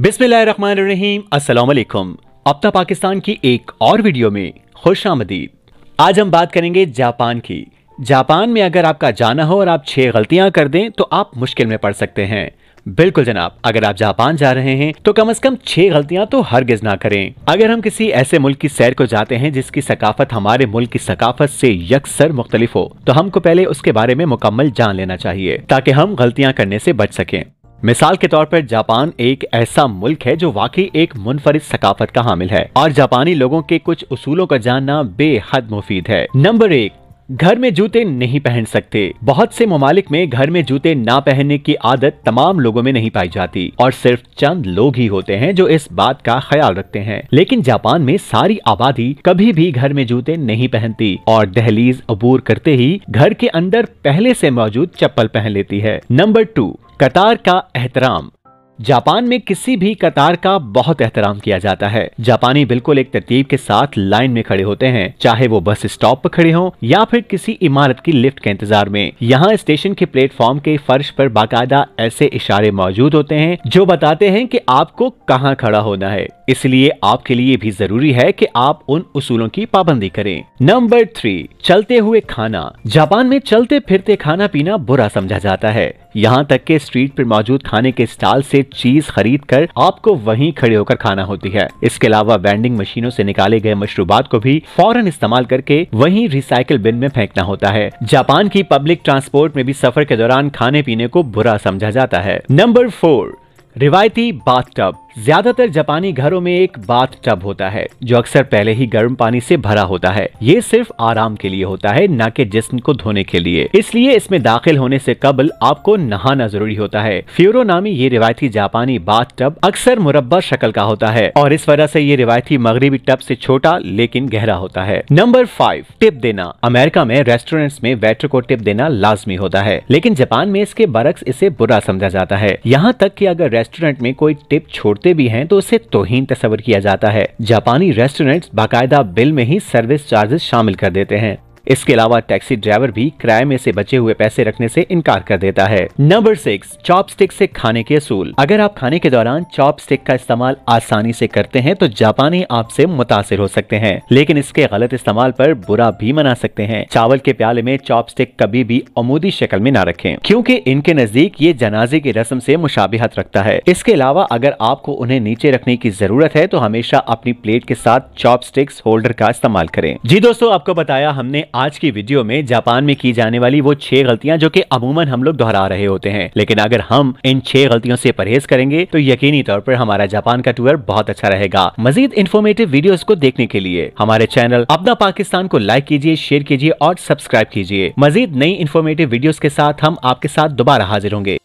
बिस्मिल्लाहिर्रहमानिर्रहीम अस्सलाम वालेकुम अपना पाकिस्तान की एक और वीडियो में खुश आमदीद आज हम बात करेंगे जापान की जापान में अगर आपका जाना हो और आप छह गलतियां कर दें तो आप मुश्किल में पड़ सकते हैं बिल्कुल जनाब अगर आप जापान जा रहे हैं तो कम से कम छह गलतियां तो हर गिज ना करें अगर हम किसी ऐसे मुल्क की सैर को जाते हैं जिसकी सकाफत हमारे मुल्क की सकाफत से यकसर मुख्तलिफ हो तो हमको पहले उसके बारे में मुकम्मल जान लेना चाहिए ताकि हम गलतियां करने से बच सकें मिसाल के तौर पर जापान एक ऐसा मुल्क है जो वाकई एक मुनफरद सकाफत का हामिल है और जापानी लोगों के कुछ उसूलों का जानना बेहद मुफीद है नंबर एक घर में जूते नहीं पहन सकते बहुत से ममालिक में घर में जूते ना पहनने की आदत तमाम लोगों में नहीं पाई जाती और सिर्फ चंद लोग ही होते हैं जो इस बात का ख्याल रखते हैं लेकिन जापान में सारी आबादी कभी भी घर में जूते नहीं पहनती और दहलीज अबूर करते ही घर के अंदर पहले से मौजूद चप्पल पहन लेती है नंबर टू कतार का एहतराम जापान में किसी भी कतार का बहुत एहतराम किया जाता है जापानी बिल्कुल एक तरतीब के साथ लाइन में खड़े होते हैं चाहे वो बस स्टॉप पर खड़े हों या फिर किसी इमारत की लिफ्ट के इंतजार में यहाँ स्टेशन के प्लेटफॉर्म के फर्श पर बाकायदा ऐसे इशारे मौजूद होते हैं जो बताते हैं कि आपको कहाँ खड़ा होना है इसलिए आपके लिए भी जरूरी है की आप उन उसूलों की पाबंदी करें नंबर थ्री चलते हुए खाना जापान में चलते फिरते खाना पीना बुरा समझा जाता है यहाँ तक के स्ट्रीट पर मौजूद खाने के स्टॉल से चीज खरीद कर आपको वहीं खड़े होकर खाना होती है इसके अलावा वेंडिंग मशीनों से निकाले गए मशरूबात को भी फौरन इस्तेमाल करके वहीं रिसाइकिल बिन में फेंकना होता है जापान की पब्लिक ट्रांसपोर्ट में भी सफर के दौरान खाने पीने को बुरा समझा जाता है नंबर फोर रिवायती बाथ टब ज्यादातर जापानी घरों में एक बाथ टब होता है जो अक्सर पहले ही गर्म पानी से भरा होता है ये सिर्फ आराम के लिए होता है न कि जिस्म को धोने के लिए इसलिए इसमें दाखिल होने से कबल आपको नहाना जरूरी होता है फ्यूरो नामी ये रिवायती जापानी बाथ टब अक्सर मुरब्बा शक्ल का होता है और इस वजह से ये रिवायती मगरबी टब से छोटा लेकिन गहरा होता है नंबर फाइव टिप देना अमेरिका में रेस्टोरेंट में वेटर को टिप देना लाजमी होता है लेकिन जापान में इसके बरक्स इसे बुरा समझा जाता है यहाँ तक की अगर रेस्टोरेंट में कोई टिप छोड़ रोकते भी हैं तो उसे तोहिन तस्वर किया जाता है जापानी रेस्टोरेंट बाकायदा बिल में ही सर्विस चार्जेस शामिल कर देते हैं इसके अलावा टैक्सी ड्राइवर भी किराए में से बचे हुए पैसे रखने से इनकार कर देता है नंबर सिक्स चॉप स्टिक से खाने के असूल अगर आप खाने के दौरान चॉप स्टिक का इस्तेमाल आसानी से करते हैं तो जापानी आपसे मुतासर हो सकते हैं लेकिन इसके गलत इस्तेमाल पर बुरा भी मना सकते हैं चावल के प्याले में चॉप स्टिक कभी भी अमूदी शक्ल में न रखें क्योंकि इनके नजदीक ये जनाजे की रस्म से मुशाबिहत रखता है इसके अलावा अगर आपको उन्हें नीचे रखने की जरूरत है तो हमेशा अपनी प्लेट के साथ चॉप स्टिक्स होल्डर का इस्तेमाल करें जी दोस्तों आपको बताया हमने आज की वीडियो में जापान में की जाने वाली वो छह गलतियां जो कि अमूमन हम लोग दोहरा रहे होते हैं लेकिन अगर हम इन छह गलतियों से परहेज करेंगे तो यकीनी तौर पर हमारा जापान का टूर बहुत अच्छा रहेगा मजीद इन्फॉर्मेटिव वीडियो को देखने के लिए हमारे चैनल अपना पाकिस्तान को लाइक कीजिए शेयर कीजिए और सब्सक्राइब कीजिए मजीद नई इन्फॉर्मेटिव वीडियो के साथ हम आपके साथ दोबारा हाजिर होंगे